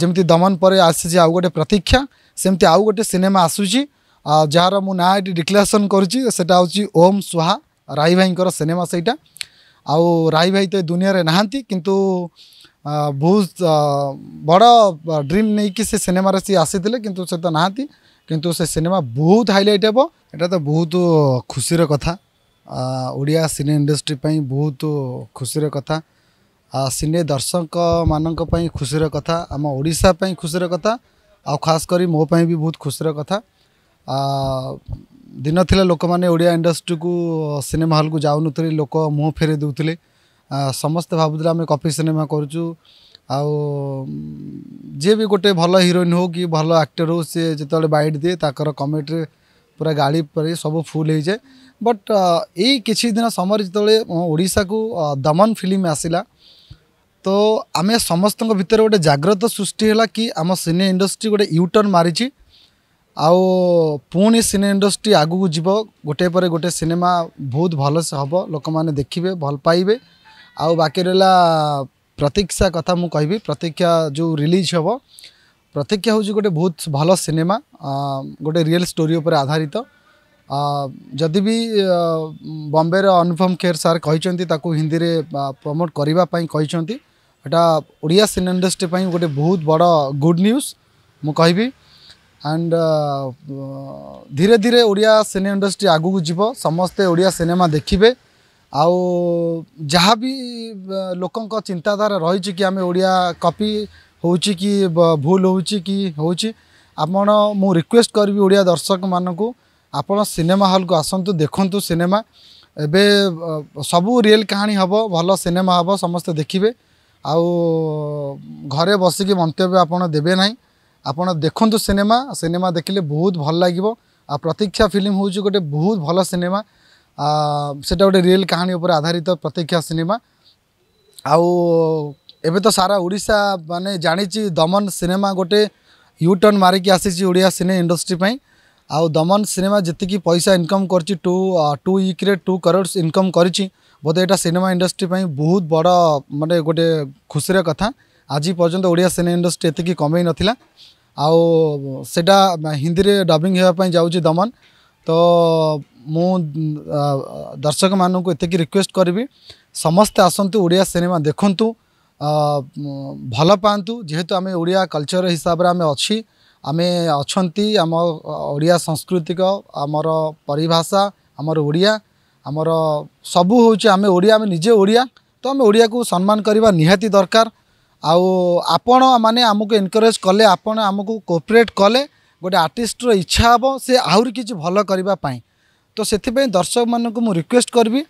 ଯେମିତି ଦମନ ପରେ ଆସିଛି ଆଉ ଗୋଟେ ପ୍ରତୀକ୍ଷା ସେମିତି ଆଉ ଗୋଟେ ସିନେମା ଆସୁଛି ଯାହାର ମୁଁ ନାଁ ଏଠି ଡିକ୍ଲାରେସନ୍ କରୁଛି ସେଇଟା ହେଉଛି ଓମ୍ ସୁହା ରାଇ ଭାଇଙ୍କର ସିନେମା ସେଇଟା ଆଉ ରାଇ ଭାଇ ତ ଏ ଦୁନିଆରେ ନାହାନ୍ତି କିନ୍ତୁ ବହୁତ ବଡ଼ ଡ୍ରିମ୍ ନେଇକି ସେ ସିନେମାରେ ସିଏ ଆସିଥିଲେ କିନ୍ତୁ ସେ ତ ନାହାନ୍ତି କିନ୍ତୁ ସେ ସିନେମା ବହୁତ ହାଇଲାଇଟ୍ ହେବ ଏଇଟା ତ ବହୁତ ଖୁସିର କଥା ଓଡ଼ିଆ ସିନେ ଇଣ୍ଡଷ୍ଟ୍ରି ପାଇଁ ବହୁତ ଖୁସିର କଥା ସିନେ ଦର୍ଶକମାନଙ୍କ ପାଇଁ ଖୁସିର କଥା ଆମ ଓଡ଼ିଶା ପାଇଁ ଖୁସିର କଥା ଆଉ ଖାସ୍ କରି ମୋ ପାଇଁ ବି ବହୁତ ଖୁସିର କଥା ଦିନ ଥିଲା ଲୋକମାନେ ଓଡ଼ିଆ ଇଣ୍ଡଷ୍ଟ୍ରିକୁ ସିନେମା ହଲ୍କୁ ଯାଉନଥିଲେ ଲୋକ ମୁହଁ ଫେରେଇ ଦେଉଥିଲେ ସମସ୍ତେ ଭାବୁଥିଲେ ଆମେ କପି ସିନେମା କରୁଛୁ ଆଉ ଯିଏ ବି ଗୋଟେ ଭଲ ହିରୋଇନ୍ ହେଉ କି ଭଲ ଆକ୍ଟର ହେଉ ସିଏ ଯେତେବେଳେ ବାଇଟ୍ ଦିଏ ତାଙ୍କର କମେଣ୍ଟରେ ପୁରା ଗାଳି ପରି ସବୁ ଫୁଲ୍ ହେଇଯାଏ ବଟ୍ ଏଇ କିଛି ଦିନ ସମୟରେ ଯେତେବେଳେ ଓଡ଼ିଶାକୁ ଦମନ ଫିଲ୍ମ ଆସିଲା তো ଆମେ ସମସ୍ତଙ୍କ ଭିତରେ ଗୋଟେ ଜାଗ୍ରତ ସୃଷ୍ଟି ହେଲା କି ଆମ ସିନେ ଇଣ୍ଡଷ୍ଟ୍ରି ଗୋଟେ ୟୁଟର୍ନ ମାରିଛି ଆଉ ପୁଣି ସିନେ ଇଣ୍ଡଷ୍ଟ୍ରି ଆଗକୁ ଯିବ ଗୋଟେ ପରେ ଗୋଟେ ସିନେମା ବହୁତ ଭଲସେ ହେବ ଲୋକମାନେ ଦେଖିବେ ଭଲ ପାଇବେ ଆଉ ବାକି ରହିଲା ପ୍ରତୀକ୍ଷା କଥା ମୁଁ କହିବି ପ୍ରତୀକ୍ଷା ଯେଉଁ ରିଲିଜ୍ ହେବ ପ୍ରତୀକ୍ଷା ହେଉଛି ଗୋଟେ ବହୁତ ଭଲ ସିନେମା ଗୋଟେ ରିଏଲ୍ ଷ୍ଟୋରି ଉପରେ ଆଧାରିତ ଯଦି ବି ବମ୍ବେର ଅନୁପମ ଖେର ସାର୍ କହିଛନ୍ତି ତାକୁ ହିନ୍ଦୀରେ ପ୍ରମୋଟ୍ କରିବା ପାଇଁ କହିଛନ୍ତି এটা ওড়িয়া সিনে ইন্ডাস্ট্রি পাই গটে বহুত বড় গুড নিউজ মু কইবি এন্ড ধীরে ধীরে ওড়িয়া সিনে ইন্ডাস্ট্রি আগু গজিব সমস্ত ওড়িয়া সিনেমা দেখিবে আউ যাহা বি লোকଙ୍କ চিন্তা দারা রইচি কি আমি ওড়িয়া কপি হউচি কি ভুল হউচি কি হউচি আমন মু রিকোয়েস্ট করবি ওড়িয়া দর্শক মানক আপন সিনেমা হল কো আসন্ত দেখন্ত সিনেমা এবে সব রিয়েল কাহিনী হব ভালো সিনেমা হব সমস্ত দেখিবে ଆଉ ଘରେ ବସିକି ମନ୍ତବ୍ୟ ଆପଣ ଦେବେ ନାହିଁ ଆପଣ ଦେଖନ୍ତୁ ସିନେମା ସିନେମା ଦେଖିଲେ ବହୁତ ଭଲ ଲାଗିବ ଆଉ ପ୍ରତୀକ୍ଷା ଫିଲ୍ମ ହେଉଛି ଗୋଟେ ବହୁତ ଭଲ ସିନେମା ସେଟା ଗୋଟେ ରିଏଲ୍ କାହାଣୀ ଉପରେ ଆଧାରିତ ପ୍ରତୀକ୍ଷା ସିନେମା ଆଉ ଏବେ ତ ସାରା ଓଡ଼ିଶା ମାନେ ଜାଣିଛି ଦମନ ସିନେମା ଗୋଟେ ୟୁଟର୍ନ ମାରିକି ଆସିଛି ଓଡ଼ିଆ ସିନେ ଇଣ୍ଡଷ୍ଟ୍ରି ପାଇଁ ଆଉ ଦମନ ସିନେମା ଯେତିକି ପଇସା ଇନକମ୍ କରିଛି ଟୁ ଟୁ ୱିକ୍ରେ ଟୁ କରୋଡ଼୍ସ ଇନକମ୍ କରିଛି ବୋଧେ ଏଇଟା ସିନେମା ଇଣ୍ଡଷ୍ଟ୍ରି ପାଇଁ ବହୁତ ବଡ଼ ମାନେ ଗୋଟେ ଖୁସିର କଥା ଆଜି ପର୍ଯ୍ୟନ୍ତ ଓଡ଼ିଆ ସିନେ ଇଣ୍ଡଷ୍ଟ୍ରି ଏତିକି କମେଇ ନଥିଲା ଆଉ ସେଇଟା ହିନ୍ଦୀରେ ଡବିଂ ହେବା ପାଇଁ ଯାଉଛି ଦମନ ତ ମୁଁ ଦର୍ଶକମାନଙ୍କୁ ଏତିକି ରିକ୍ୱେଷ୍ଟ କରିବି ସମସ୍ତେ ଆସନ୍ତୁ ଓଡ଼ିଆ ସିନେମା ଦେଖନ୍ତୁ ଭଲ ପାଆନ୍ତୁ ଯେହେତୁ ଆମେ ଓଡ଼ିଆ କଲଚର ହିସାବରେ ଆମେ ଅଛି ଆମେ ଅଛନ୍ତି ଆମ ଓଡ଼ିଆ ସଂସ୍କୃତିକ ଆମର ପରିଭାଷା ଆମର ଓଡ଼ିଆ ଆମର ସବୁ ହେଉଛି ଆମେ ଓଡ଼ିଆ ଆମେ ନିଜେ ଓଡ଼ିଆ ତ ଆମେ ଓଡ଼ିଆକୁ ସମ୍ମାନ କରିବା ନିହାତି ଦରକାର ଆଉ ଆପଣମାନେ ଆମକୁ ଏନକରେଜ୍ କଲେ ଆପଣ ଆମକୁ କୋପରେଟ୍ କଲେ ଗୋଟେ ଆର୍ଟିଷ୍ଟର ଇଚ୍ଛା ହେବ ସେ ଆହୁରି କିଛି ଭଲ କରିବା ପାଇଁ ତ ସେଥିପାଇଁ ଦର୍ଶକମାନଙ୍କୁ ମୁଁ ରିକ୍ୱେଷ୍ଟ କରିବି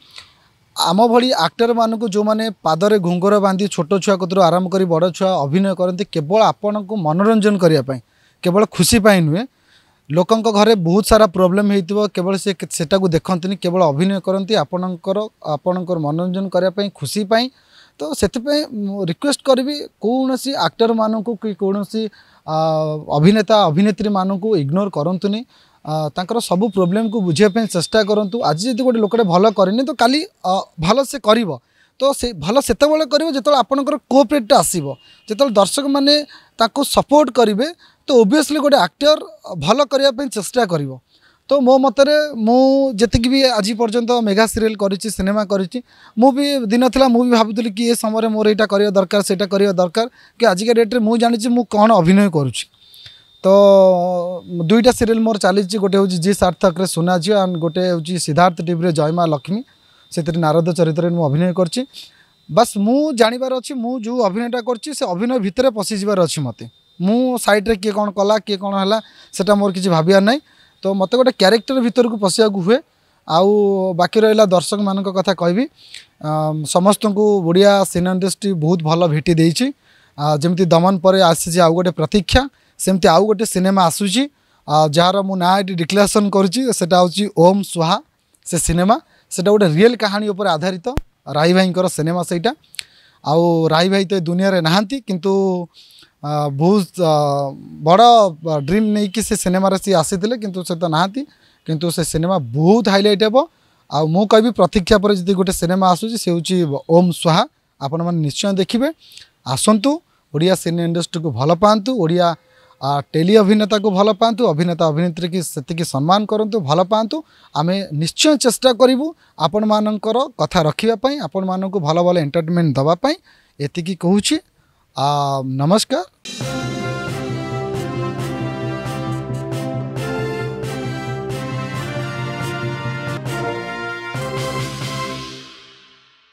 ଆମ ଭଳି ଆକ୍ଟରମାନଙ୍କୁ ଯେଉଁମାନେ ପାଦରେ ଘୁଙ୍ଗୁର ବାନ୍ଧି ଛୋଟ ଛୁଆ କତୁରୁ ଆରମ୍ଭ କରି ବଡ଼ ଛୁଆ ଅଭିନୟ କରନ୍ତି କେବଳ ଆପଣଙ୍କୁ ମନୋରଞ୍ଜନ କରିବା ପାଇଁ କେବଳ ଖୁସି ପାଇଁ ନୁହେଁ ଲୋକଙ୍କ ଘରେ ବହୁତ ସାରା ପ୍ରୋବ୍ଲେମ୍ ହେଇଥିବ କେବଳ ସେ ସେଟାକୁ ଦେଖନ୍ତିନି କେବଳ ଅଭିନୟ କରନ୍ତି ଆପଣଙ୍କର ଆପଣଙ୍କର ମନୋରଞ୍ଜନ କରିବା ପାଇଁ ଖୁସି ପାଇଁ ତ ସେଥିପାଇଁ ମୁଁ ରିକ୍ୱେଷ୍ଟ କରିବି କୌଣସି ଆକ୍ଟରମାନଙ୍କୁ କି କୌଣସି ଅଭିନେତା ଅଭିନେତ୍ରୀମାନଙ୍କୁ ଇଗ୍ନୋର କରନ୍ତୁନି ତାଙ୍କର ସବୁ ପ୍ରୋବ୍ଲେମକୁ ବୁଝିବା ପାଇଁ ଚେଷ୍ଟା କରନ୍ତୁ ଆଜି ଯଦି ଗୋଟେ ଲୋକଟେ ଭଲ କରିନି ତ କାଲି ଭଲ ସେ କରିବ ତ ସେ ଭଲ ସେତେବେଳେ କରିବ ଯେତେବେଳେ ଆପଣଙ୍କର କୋପରେଟ୍ଟା ଆସିବ ଯେତେବେଳେ ଦର୍ଶକମାନେ ତାକୁ ସପୋର୍ଟ କରିବେ তো ଓଭିୟସ୍ଲି ଗୋଟେ ଆକ୍ଟର ଭଲ କରିବା ପାଇଁ ଚେଷ୍ଟା କରିବ ତ ମୋ ମତରେ ମୁଁ ଯେତିକି ବି ଆଜି ପର୍ଯ୍ୟନ୍ତ ମେଗା ସିରିଏଲ୍ କରିଛି ସିନେମା କରିଛି ମୁଁ ବି ଦିନ ଥିଲା ମୁଁ ବି ଭାବୁଥିଲି କି ଏ ସମୟରେ ମୋର ଏଇଟା କରିବା ଦରକାର ସେଇଟା କରିବା ଦରକାର କି ଆଜିକା ଡେଟ୍ରେ ମୁଁ ଜାଣିଛି ମୁଁ କ'ଣ ଅଭିନୟ କରୁଛି ତ ଦୁଇଟା ସିରିଏଲ୍ ମୋର ଚାଲିଛି ଗୋଟେ ହେଉଛି ଜି ସାର୍ଥକରେ ସୁନା ଝିଅ ଆଣ୍ଡ ଗୋଟେ ହେଉଛି ସିଦ୍ଧାର୍ଥ ଟିଭିରେ ଜୟମା ଲକ୍ଷ୍ମୀ ସେଥିରେ ନାରଦ ଚରିତ୍ରରେ ମୁଁ ଅଭିନୟ କରିଛି ବାସ୍ ମୁଁ ଜାଣିବାର ଅଛି ମୁଁ ଯେଉଁ ଅଭିନୟଟା କରୁଛି ସେ ଅଭିନୟ ଭିତରେ ପଶିଯିବାର ଅଛି ମୋତେ ମୁଁ ସାଇଡ଼୍ରେ କିଏ କ'ଣ କଲା କିଏ କ'ଣ ହେଲା ସେଟା ମୋର କିଛି ଭାବିବାର ନାହିଁ ତ ମୋତେ ଗୋଟେ କ୍ୟାରେକ୍ଟର ଭିତରକୁ ପଶିବାକୁ ହୁଏ ଆଉ ବାକି ରହିଲା ଦର୍ଶକମାନଙ୍କ କଥା କହିବି ସମସ୍ତଙ୍କୁ ଓଡ଼ିଆ ସିନେ ଇଣ୍ଡଷ୍ଟ୍ରି ବହୁତ ଭଲ ଭେଟି ଦେଇଛି ଯେମିତି ଦମନ ପରେ ଆସିଛି ଆଉ ଗୋଟେ ପ୍ରତୀକ୍ଷା ସେମିତି ଆଉ ଗୋଟେ ସିନେମା ଆସୁଛି ଯାହାର ମୁଁ ନାଁ ଏଠି ଡିକ୍ଲାରେସନ୍ କରୁଛି ସେଟା ହେଉଛି ଓମ୍ ସୁହା ସେ ସିନେମା ସେଟା ଗୋଟେ ରିଏଲ୍ କାହାଣୀ ଉପରେ ଆଧାରିତ ରାଇ ଭାଇଙ୍କର ସିନେମା ସେଇଟା ଆଉ ରାଇ ଭାଇ ତ ଏ ଦୁନିଆରେ ନାହାନ୍ତି କିନ୍ତୁ 아 부스 বড় ড্রিম নে কি সিনেমা রসি আসি তলে কিন্তু সেটা নাতি কিন্তু সেই সিনেমা বহুত হাইলাইট হবো আর মো কইবি প্রতীক্ষা পর যদি গটে সিনেমা আসুজি সেউচি ওম স্বাহা আপন মান নিশ্চয় দেখিবে আসন্তু ওড়িয়া সিন ইন্ডাস্ট্রি কো ভালো পান্তু ওড়িয়া টেলি অভিনয়তা কো ভালো পান্তু অভিনেতা অভিনেত্রী কি সেটি কি সম্মান করন্তু ভালো পান্তু আমি নিশ্চয় চেষ্টা করিবু আপন মানংকর কথা রাখিব পাই আপন মানକୁ ভালো ভালো এন্টারটেইনমেন্ট দবা পাই এত কি কউচি नमस्कार